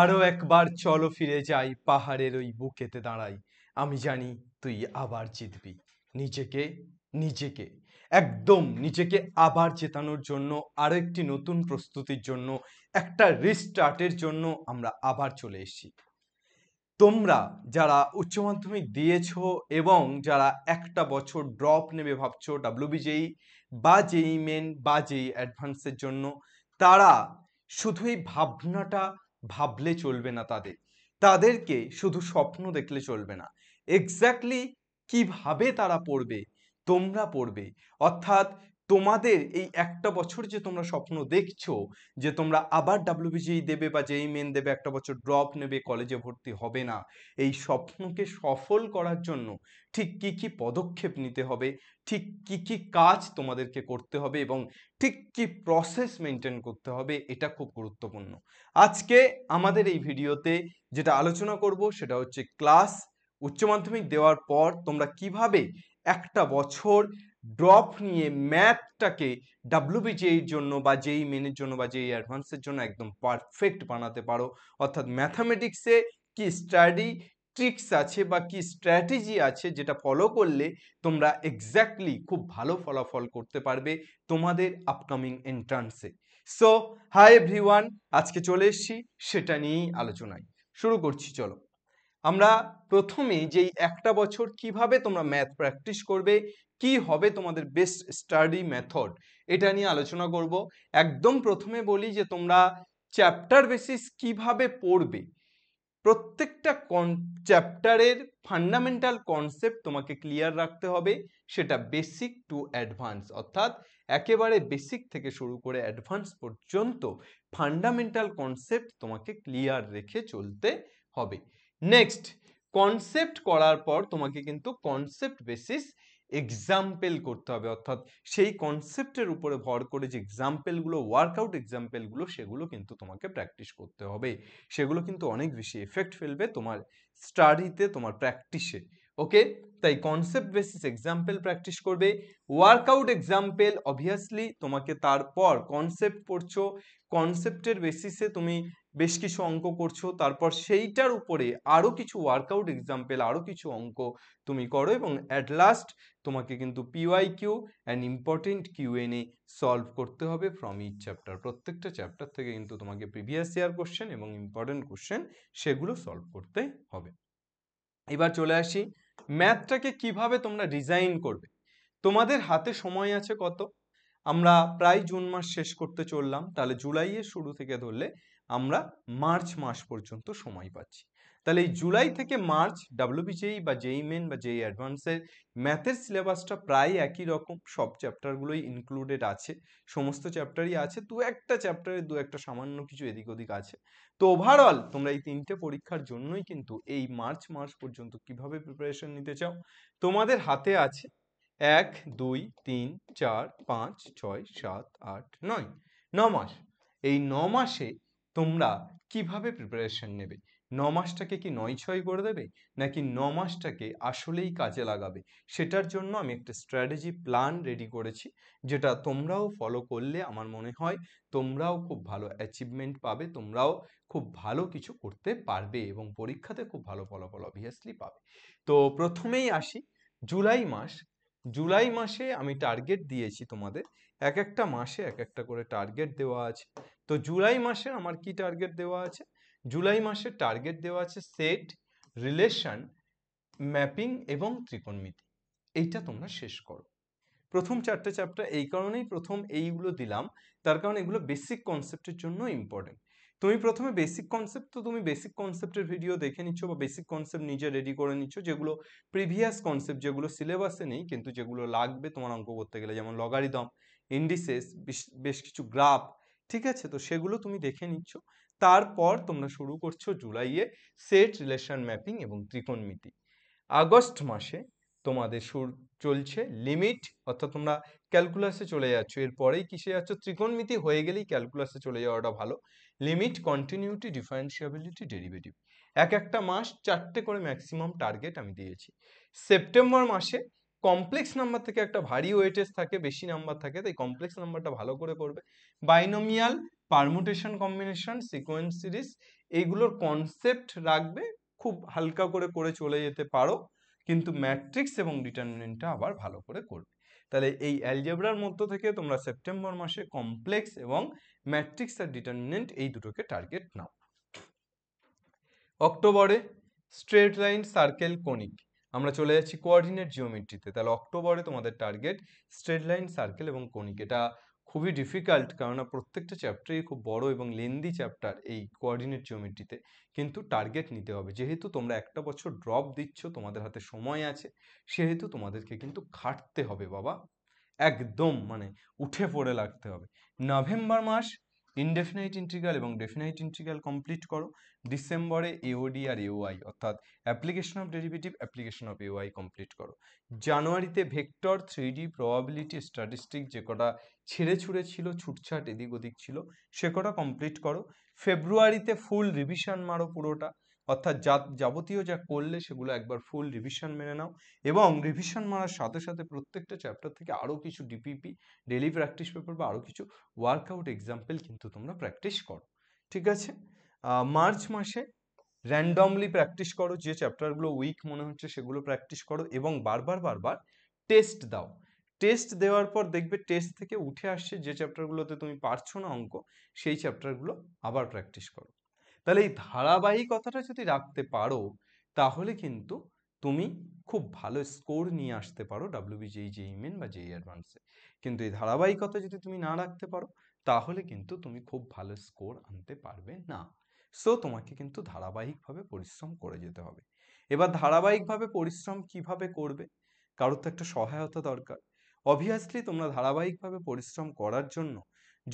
আরও একবার চলো ফিরে যাই পাহাড়ের ওই বুকেতে দাঁড়াই আমি জানি তুই আবার জিতবি নিজেকে নিজেকে একদম নিজেকে আবার জেতানোর জন্য আরও একটি নতুন প্রস্তুতির জন্য একটা রিস্টার্টের জন্য আমরা আবার চলে এসেছি তোমরা যারা উচ্চ মাধ্যমিক দিয়েছ এবং যারা একটা বছর ড্রপ নেবে ভাবছো ডাব্লিউবিজেই বা জেই মেন বা জেই অ্যাডভান্সের জন্য তারা শুধু এই ভাবনাটা ভাবলে চলবে না তাদের তাদেরকে শুধু স্বপ্ন দেখলে চলবে না এক্স্যাক্টলি কিভাবে তারা পড়বে তোমরা পড়বে অর্থাৎ তোমাদের এই একটা বছর যে তোমরা স্বপ্ন দেখছো যে তোমরা আবার ডাব্লিউবিজিই দেবে বা যেই মেন দেবে একটা বছর ড্রপ নেবে কলেজে ভর্তি হবে না এই স্বপ্নকে সফল করার জন্য ঠিক কি কি পদক্ষেপ নিতে হবে ঠিক কি কি কাজ তোমাদেরকে করতে হবে এবং ঠিক কি প্রসেস মেনটেন করতে হবে এটা খুব গুরুত্বপূর্ণ আজকে আমাদের এই ভিডিওতে যেটা আলোচনা করব সেটা হচ্ছে ক্লাস উচ্চ মাধ্যমিক দেওয়ার পর তোমরা কিভাবে একটা বছর ড্রপ নিয়ে ম্যাথটাকে ডাব্লিউবিজিএর জন্য বা যেই মেনের e জন্য বা যেই অ্যাডভান্সের e জন্য একদম পারফেক্ট বানাতে পারো অর্থাৎ ম্যাথামেটিক্সে কি স্টাডি ট্রিক্স আছে বা কি স্ট্র্যাটেজি আছে যেটা ফলো করলে তোমরা এক্স্যাক্টলি খুব ভালো ফলাফল করতে পারবে তোমাদের আপকামিং এন্ট্রান্সে সো হাই এভরিওয়ান আজকে চলে এসছি সেটা নিয়েই আলোচনায় শুরু করছি চলো আমরা প্রথমে যেই একটা বছর কিভাবে তোমরা ম্যাথ প্র্যাকটিস করবে কি হবে তোমাদের বেস্ট স্টাডি মেথড এটা নিয়ে আলোচনা করব একদম প্রথমে বলি যে তোমরা চ্যাপ্টার বেসিস কিভাবে পড়বে প্রত্যেকটা কন চ্যাপ্টারের ফান্ডামেন্টাল কনসেপ্ট তোমাকে ক্লিয়ার রাখতে হবে সেটা বেসিক টু অ্যাডভান্স অর্থাৎ একেবারে বেসিক থেকে শুরু করে অ্যাডভান্স পর্যন্ত ফান্ডামেন্টাল কনসেপ্ট তোমাকে ক্লিয়ার রেখে চলতে হবে নেক্সট কনসেপ্ট করার পর তোমাকে কিন্তু কনসেপ্ট বেসিস এক্সাম্পেল করতে হবে অর্থাৎ সেই কনসেপ্টের উপরে ভর করে যে এক্সাম্পেলগুলো ওয়ার্কআউট এক্সাম্পেলগুলো সেগুলো কিন্তু তোমাকে প্র্যাকটিস করতে হবে সেগুলো কিন্তু অনেক বেশি এফেক্ট ফেলবে তোমার স্টাডিতে তোমার প্র্যাকটিসে ওকে তাই কনসেপ্ট বেসিস এক্সাম্পল প্র্যাকটিস করবে ওয়ার্কআউট এক্সাম্পল অবভিয়াসলি তোমাকে তারপর কনসেপ্ট পড়ছো কনসেপ্টের বেসিসে তুমি বেশ কিছু অঙ্ক করছো তারপর সেইটার উপরে আরও কিছু ওয়ার্কআউট এক্সাম্পল আরও কিছু অঙ্ক তুমি করো এবং অ্যাট লাস্ট তোমাকে কিন্তু PYQ and important Q এনে সলভ করতে হবে ফ্রম ইচ চ্যাপ্টার প্রত্যেকটা চ্যাপ্টার থেকে কিন্তু তোমাকে প্রিভিয়াস ইয়ার কোশ্চেন এবং ইম্পর্টেন্ট কোশ্চেন সেগুলো সলভ করতে হবে এবার চলে আসি ম্যাথটাকে কিভাবে তোমরা ডিজাইন করবে তোমাদের হাতে সময় আছে কত আমরা প্রায় জুন মাস শেষ করতে চললাম তাহলে জুলাইয়ের শুরু থেকে ধরলে আমরা মার্চ মাস পর্যন্ত সময় পাচ্ছি তাহলে এই জুলাই থেকে মার্চ ডাব্লিউবিজেই বা জেই মেন e e বা জেই অ্যাডভান্সের ম্যাথের সিলেবাসটা প্রায় একই রকম সব চ্যাপ্টারগুলোই ইনক্লুডেড আছে সমস্ত চ্যাপ্টারই আছে দু একটা চ্যাপ্টারে দু একটা সামান্য কিছু এদিক ওদিক আছে তো ওভারঅল তোমরা এই তিনটে পরীক্ষার জন্যই কিন্তু এই মার্চ মাস পর্যন্ত কিভাবে প্রিপারেশন নিতে চাও তোমাদের হাতে আছে এক দুই তিন চার পাঁচ ছয় সাত আট নয় ন মাস এই ন মাসে তোমরা কিভাবে প্রিপারেশন নেবে ন মাসটাকে কি নয় ছয় করে দেবে নাকি ন মাসটাকে আসলেই কাজে লাগাবে সেটার জন্য আমি একটা স্ট্র্যাটেজি প্ল্যান রেডি করেছি যেটা তোমরাও ফলো করলে আমার মনে হয় তোমরাও খুব ভালো অ্যাচিভমেন্ট পাবে তোমরাও খুব ভালো কিছু করতে পারবে এবং পরীক্ষাতে খুব ভালো ফলাফল অবভিয়াসলি পাবে তো প্রথমেই আসি জুলাই মাস জুলাই মাসে আমি টার্গেট দিয়েছি তোমাদের এক একটা মাসে এক একটা করে টার্গেট দেওয়া আছে তো জুলাই মাসে আমার কি টার্গেট দেওয়া আছে জুলাই মাসের টার্গেট দেওয়া আছে সেট রিলেশন ম্যাপিং এবং ত্রিকোণমিতি এইটা তোমরা শেষ করো প্রথম চারটে চ্যাপ্টার এই কারণেই প্রথম এইগুলো দিলাম তার কারণ এগুলো বেসিক কনসেপ্টের জন্য ইম্পর্টেন্ট তুমি প্রথমে বেসিক কনসেপ্ট তো তুমি বেসিক কনসেপ্টের ভিডিও দেখে নিচ্ছ বা বেসিক কনসেপ্ট নিজে রেডি করে নিচ্ছ যেগুলো প্রিভিয়াস কনসেপ্ট যেগুলো সিলেবাসে নেই কিন্তু যেগুলো লাগবে তোমার অঙ্ক করতে গেলে যেমন লগারিদম ইন্ডিসেস বেশ কিছু গ্রাফ ঠিক আছে তো সেগুলো তুমি দেখে নিচ্ছ তারপর তোমরা শুরু করছো জুলাইয়ে সেট রিলেশন ম্যাপিং এবং ত্রিকোণমিতি আগস্ট মাসে তোমাদের সুর চলছে লিমিট অর্থাৎ তোমরা ক্যালকুলাসে চলে যাচ্ছ এরপরেই কিসে যাচ্ছ ত্রিকোণমিতি হয়ে গেলেই ক্যালকুলাসে চলে যাওয়াটা ভালো লিমিট কন্টিনিউটি ডিফারেন্সিয়াবিলিটি ডেরিভেটিভ এক একটা মাস চারটে করে ম্যাক্সিমাম টার্গেট আমি দিয়েছি সেপ্টেম্বর মাসে কমপ্লেক্স নাম্বার থেকে একটা ভারী ওয়েটেজ থাকে বেশি নাম্বার থাকে তাই কমপ্লেক্স নাম্বারটা ভালো করে করবে binomial permutation combination sequence series এইগুলোর কনসেপ্ট রাখবে খুব হালকা করে করে চলে যেতে পারো কিন্তু ম্যাট্রিক্স এবং ডিটারমিনেন্টটা আবার ভালো করে করবে তাহলে এই অ্যালজেব্রার মধ্য থেকে তোমরা সেপ্টেম্বর মাসে কমপ্লেক্স এবং ম্যাট্রিক্স আর ডিটারমিনেন্ট এই দুটোকে টার্গেট নাও অক্টোবরে স্ট্রেট লাইন সার্কেল কোনিক আমরা চলে যাচ্ছি কোঅর্ডিনেট জিওমেট্রিতে তাহলে অক্টোবরে তোমাদের টার্গেট স্ট্রেট লাইন সার্কেল এবং কোনিক এটা খুবই ডিফিকাল্ট কেননা প্রত্যেকটা চ্যাপ্টারই খুব বড় এবং লেন্দি চ্যাপ্টার এই কোয়ার্ডিনেট জিওমেট্রিতে কিন্তু টার্গেট নিতে হবে যেহেতু তোমরা একটা বছর ড্রপ দিচ্ছ তোমাদের হাতে সময় আছে সেহেতু তোমাদেরকে কিন্তু খাটতে হবে বাবা একদম মানে উঠে পড়ে লাগতে হবে নভেম্বর মাস ইনডেফিনাইট ইন্ট্রিগাল এবং ডেফিনাইট ইন্ট্রিগাল কমপ্লিট করো ডিসেম্বরে এওডি আর এওআই অর্থাৎ application of derivative application of AOI complete করো জানুয়ারিতে vector three D probability statistic যে কটা ছেড়ে ছুঁড়ে ছিল ছুটছাট এদিক ওদিক ছিল সে কটা কমপ্লিট করো ফেব্রুয়ারিতে ফুল রিভিশন মারো পুরোটা অর্থাৎ যা যাবতীয় যা করলে সেগুলো একবার ফুল রিভিশন মেনে নাও এবং রিভিশন মারার সাথে সাথে প্রত্যেকটা চ্যাপ্টার থেকে আরও কিছু ডিপিপি ডেলি প্র্যাকটিস পেপার বা আরও কিছু ওয়ার্কআউট এক্সাম্পল কিন্তু তোমরা প্র্যাকটিস করো ঠিক আছে মার্চ মাসে র্যান্ডমলি প্র্যাকটিস করো যে চ্যাপ্টারগুলো উইক মনে হচ্ছে সেগুলো প্র্যাকটিস করো এবং বারবার বারবার টেস্ট দাও টেস্ট দেওয়ার পর দেখবে টেস্ট থেকে উঠে আসছে যে চ্যাপ্টারগুলোতে তুমি পারছো না অঙ্ক সেই চ্যাপ্টারগুলো আবার প্র্যাকটিস করো তাহলে এই ধারাবাহিকতাটা যদি রাখতে পারো তাহলে কিন্তু তুমি খুব ভালো স্কোর নিয়ে আসতে পারো ডাব্লিউবিজেই জেই মেন বা জেই অ্যাডভান্সে কিন্তু এই ধারাবাহিকতা যদি তুমি না রাখতে পারো তাহলে কিন্তু তুমি খুব ভালো স্কোর আনতে পারবে না সো তোমাকে কিন্তু ধারাবাহিকভাবে পরিশ্রম করে যেতে হবে এবার ধারাবাহিকভাবে পরিশ্রম কিভাবে করবে কারোর তো একটা সহায়তা দরকার অবভিয়াসলি তোমরা ধারাবাহিকভাবে পরিশ্রম করার জন্য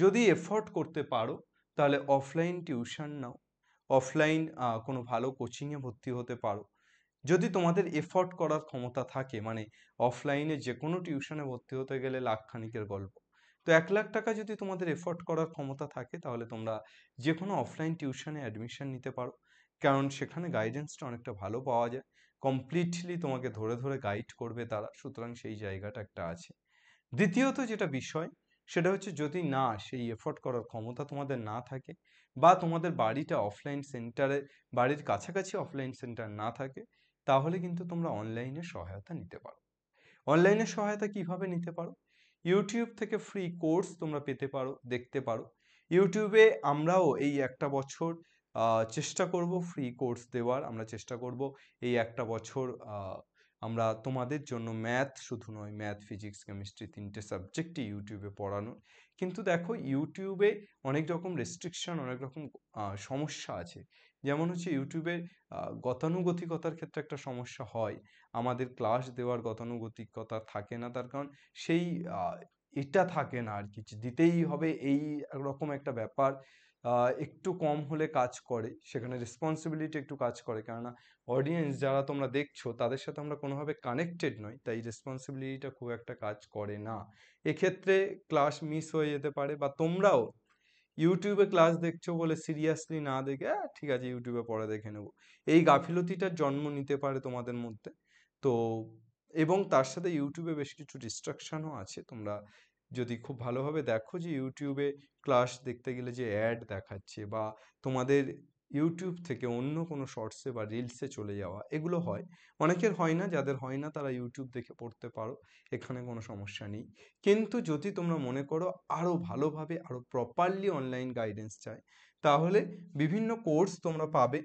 যদি এফোর্ট করতে পারো তাহলে অফলাইন টিউশন নাও অফলাইন কোনো ভালো কোচিংয়ে ভর্তি হতে পারো যদি তোমাদের এফোর্ট করার ক্ষমতা থাকে মানে অফলাইনে যে কোনো টিউশনে ভর্তি হতে গেলে লাখখানিকের গল্প তো এক লাখ টাকা যদি তোমাদের এফোর্ট করার ক্ষমতা থাকে তাহলে তোমরা যে কোনো অফলাইন টিউশনে অ্যাডমিশন নিতে পারো কারণ সেখানে গাইডেন্সটা অনেকটা ভালো পাওয়া যায় কমপ্লিটলি তোমাকে ধরে ধরে গাইড করবে তারা সুতরাং সেই জায়গাটা একটা আছে দ্বিতীয়ত যেটা বিষয় সেটা হচ্ছে যদি না সেই এফোর্ট করার ক্ষমতা তোমাদের না থাকে বা তোমাদের বাড়িটা অফলাইন সেন্টারে বাড়ির কাছাকাছি অফলাইন সেন্টার না থাকে তাহলে কিন্তু তোমরা অনলাইনে সহায়তা নিতে পারো অনলাইনে সহায়তা কিভাবে নিতে পারো ইউটিউব থেকে ফ্রি কোর্স তোমরা পেতে পারো দেখতে পারো ইউটিউবে আমরাও এই একটা বছর চেষ্টা করব ফ্রি কোর্স দেওয়ার আমরা চেষ্টা করব এই একটা বছর আমরা তোমাদের জন্য ম্যাথ শুধু নয় ম্যাথ ফিজিক্স কেমিস্ট্রি তিনটে সাবজেক্টই ইউটিউবে পড়ানোর কিন্তু দেখো ইউটিউবে অনেক রকম রেস্ট্রিকশন অনেক রকম সমস্যা আছে যেমন হচ্ছে ইউটিউবের গতানুগতিকতার ক্ষেত্রে একটা সমস্যা হয় আমাদের ক্লাস দেওয়ার গতানুগতিকতা থাকে না তার কারণ সেই এটা থাকে না আর কি দিতেই হবে এই রকম একটা ব্যাপার একটু কম হলে কাজ করে সেখানে রেসপন্সিবিলিটি একটু কাজ করে কেননা অডিয়েন্স যারা তোমরা দেখছো তাদের সাথে আমরা কোনোভাবে কানেক্টেড নই তাই রেসপন্সিবিলিটিটা খুব একটা কাজ করে না এক্ষেত্রে ক্লাস মিস হয়ে যেতে পারে বা তোমরাও ইউটিউবে ক্লাস দেখছো বলে সিরিয়াসলি না দেখে ঠিক আছে ইউটিউবে পরে দেখে নেব এই গাফিলতিটার জন্ম নিতে পারে তোমাদের মধ্যে তো এবং তার সাথে ইউটিউবে বেশ কিছু ডিস্ট্রাকশানও আছে তোমরা যদি খুব ভালোভাবে দেখো যে ইউটিউবে ক্লাস দেখতে গেলে যে অ্যাড দেখাচ্ছে বা তোমাদের ইউটিউব থেকে অন্য কোনো শর্টসে বা রিলসে চলে যাওয়া এগুলো হয় অনেকের হয় না যাদের হয় না তারা ইউটিউব দেখে পড়তে পারো এখানে কোনো সমস্যা নেই কিন্তু যদি তোমরা মনে করো আরও ভালোভাবে আরও প্রপারলি অনলাইন গাইডেন্স চাই তাহলে বিভিন্ন কোর্স তোমরা পাবে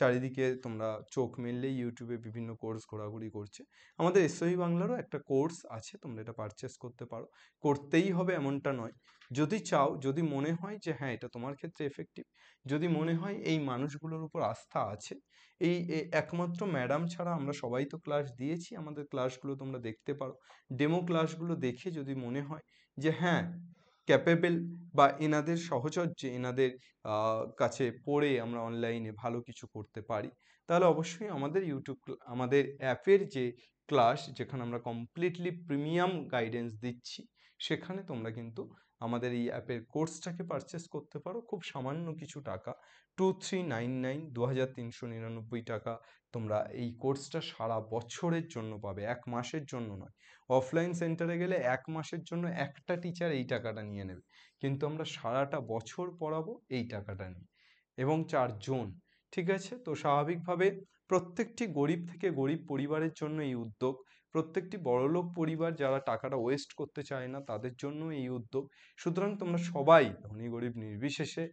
চারিদিকে তোমরা চোখ মেললেই ইউটিউবে বিভিন্ন কোর্স ঘোরাঘুরি করছে আমাদের এসওই e বাংলারও একটা কোর্স আছে তোমরা এটা পারচেস করতে পারো করতেই হবে এমনটা নয় যদি চাও যদি মনে হয় যে হ্যাঁ এটা তোমার ক্ষেত্রে এফেক্টিভ যদি মনে হয় এই মানুষগুলোর উপর আস্থা আছে এই একমাত্র ম্যাডাম ছাড়া আমরা সবাই তো ক্লাস দিয়েছি আমাদের ক্লাসগুলো তোমরা দেখতে পারো ডেমো ক্লাসগুলো দেখে যদি মনে হয় যে হ্যাঁ ক্যাপেবেল বা এনাদের সহচর্যে এনাদের কাছে পড়ে আমরা অনলাইনে ভালো কিছু করতে পারি তাহলে অবশ্যই আমাদের ইউটিউব আমাদের অ্যাপের যে ক্লাস যেখানে আমরা কমপ্লিটলি প্রিমিয়াম গাইডেন্স দিচ্ছি সেখানে তোমরা কিন্তু আমাদের এই অ্যাপের কোর্সটাকে পারচেস করতে পারো খুব সামান্য কিছু টাকা টু থ্রি নাইন নাইন দু হাজার তিনশো নিরানব্বই টাকা তোমরা এই কোর্সটা সারা বছরের জন্য পাবে এক মাসের জন্য নয় অফলাইন সেন্টারে গেলে এক মাসের জন্য একটা টিচার এই টাকাটা নিয়ে নেবে কিন্তু আমরা সারাটা বছর পড়াবো এই টাকাটা নিয়ে এবং চারজন ঠিক আছে তো স্বাভাবিকভাবে প্রত্যেকটি গরিব থেকে গরিব পরিবারের জন্য এই উদ্যোগ প্রত্যেকটি বড়লোক পরিবার যারা টাকাটা ওয়েস্ট করতে চায় না তাদের জন্য এই উদ্যোগ সুতরাং তোমরা সবাই ধনী গরিব নির্বিশেষে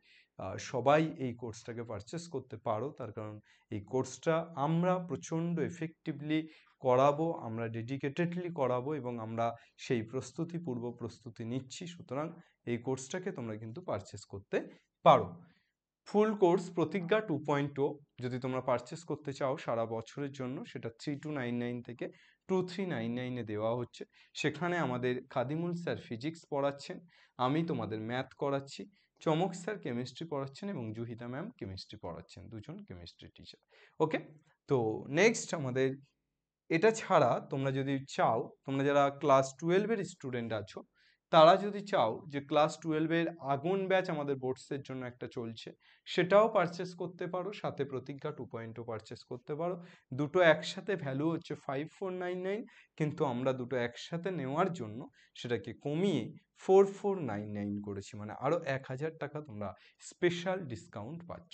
সবাই এই কোর্সটাকে পারচেস করতে পারো তার কারণ এই কোর্সটা আমরা প্রচণ্ড এফেক্টিভলি করাবো আমরা ডেডিকেটেডলি করাবো এবং আমরা সেই প্রস্তুতি পূর্ব প্রস্তুতি নিচ্ছি সুতরাং এই কোর্সটাকে তোমরা কিন্তু পারচেস করতে পারো full course Pratigya two point o যদি তোমরা পারচেস করতে চাও সারা বছরের জন্য সেটা থ্রি টু নাইন নাইন থেকে টু থ্রি নাইন নাইনে দেওয়া হচ্ছে সেখানে আমাদের খাদিমুল স্যার ফিজিক্স পড়াচ্ছেন আমি তোমাদের ম্যাথ করাচ্ছি চমক স্যার কেমিস্ট্রি পড়াচ্ছেন এবং জুহিতা ম্যাম কেমিস্ট্রি পড়াচ্ছেন দুজন কেমিস্ট্রি টিচার ওকে তো নেক্সট আমাদের এটা ছাড়া তোমরা যদি চাও তোমরা যারা ক্লাস টুয়েলভের স্টুডেন্ট আছো তারা যদি চাও যে ক্লাস টুয়েলভের আগুন ব্যাচ আমাদের বোর্ডসের জন্য একটা চলছে সেটাও পারচেস করতে পারো সাথে প্রতিজ্ঞা টু পয়েন্টও পারচেস করতে পারো দুটো একসাথে ভ্যালু হচ্ছে ফাইভ ফোর নাইন নাইন কিন্তু আমরা দুটো একসাথে নেওয়ার জন্য সেটাকে কমিয়ে ফোর ফোর নাইন নাইন করেছি মানে আরও এক হাজার টাকা তোমরা স্পেশাল ডিসকাউন্ট পাচ্ছ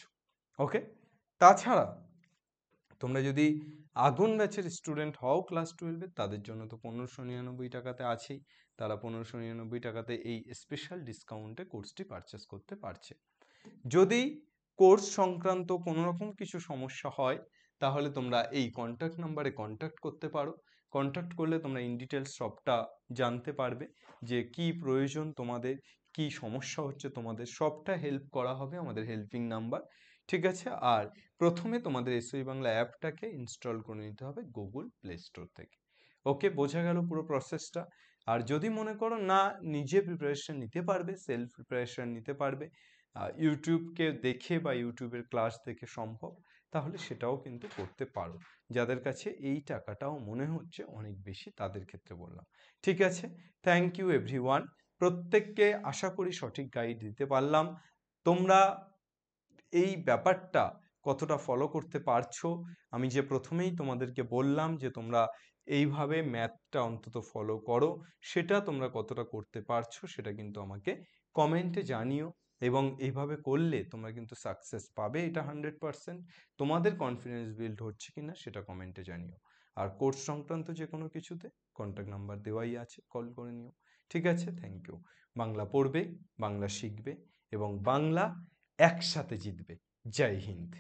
ওকে তাছাড়া তোমরা যদি আগুন ব্যাচের স্টুডেন্ট হও ক্লাস টুয়েলভে তাদের জন্য তো পনেরোশো নিরানব্বই টাকাতে আছেই তারা পনেরোশো নিরানব্বই টাকাতে এই স্পেশাল ডিসকাউন্টে কোর্সটি পারচেস করতে পারছে যদি কোর্স সংক্রান্ত কোনো রকম কিছু সমস্যা হয় তাহলে তোমরা এই কন্ট্যাক্ট নাম্বারে কন্ট্যাক্ট করতে পারো কন্ট্যাক্ট করলে তোমরা ইন ডিটেলস সবটা জানতে পারবে যে কি প্রয়োজন তোমাদের কি সমস্যা হচ্ছে তোমাদের সবটা হেল্প করা হবে আমাদের হেল্পিং নাম্বার ঠিক আছে আর প্রথমে তোমাদের এসওই বাংলা অ্যাপটাকে ইনস্টল করে নিতে হবে গুগল প্লে স্টোর থেকে ওকে বোঝা গেল পুরো প্রসেসটা আর যদি মনে করো না নিজে প্রিপারেশন নিতে পারবে সেলফ প্রিপারেশন নিতে পারবে ইউটিউবকে দেখে বা ইউটিউবের ক্লাস দেখে সম্ভব তাহলে সেটাও কিন্তু করতে পারো যাদের কাছে এই টাকাটাও মনে হচ্ছে অনেক বেশি তাদের ক্ষেত্রে বললাম ঠিক আছে থ্যাংক ইউ এভরি প্রত্যেককে আশা করি সঠিক গাইড দিতে পারলাম তোমরা এই ব্যাপারটা কতটা ফলো করতে পারছো আমি যে প্রথমেই তোমাদেরকে বললাম যে তোমরা এইভাবে ম্যাথটা অন্তত ফলো করো সেটা তোমরা কতটা করতে পারছো সেটা কিন্তু আমাকে কমেন্টে জানিও এবং এইভাবে করলে তোমরা কিন্তু সাকসেস পাবে এটা হান্ড্রেড পারসেন্ট তোমাদের কনফিডেন্স বিল্ড হচ্ছে কি না সেটা কমেন্টে জানিও আর কোর্স সংক্রান্ত যে কোনো কিছুতে কন্ট্যাক্ট নাম্বার দেওয়াই আছে কল করে নিও ঠিক আছে থ্যাংক ইউ বাংলা পড়বে বাংলা শিখবে এবং বাংলা একসাথে জিতবে জয় হিন্দ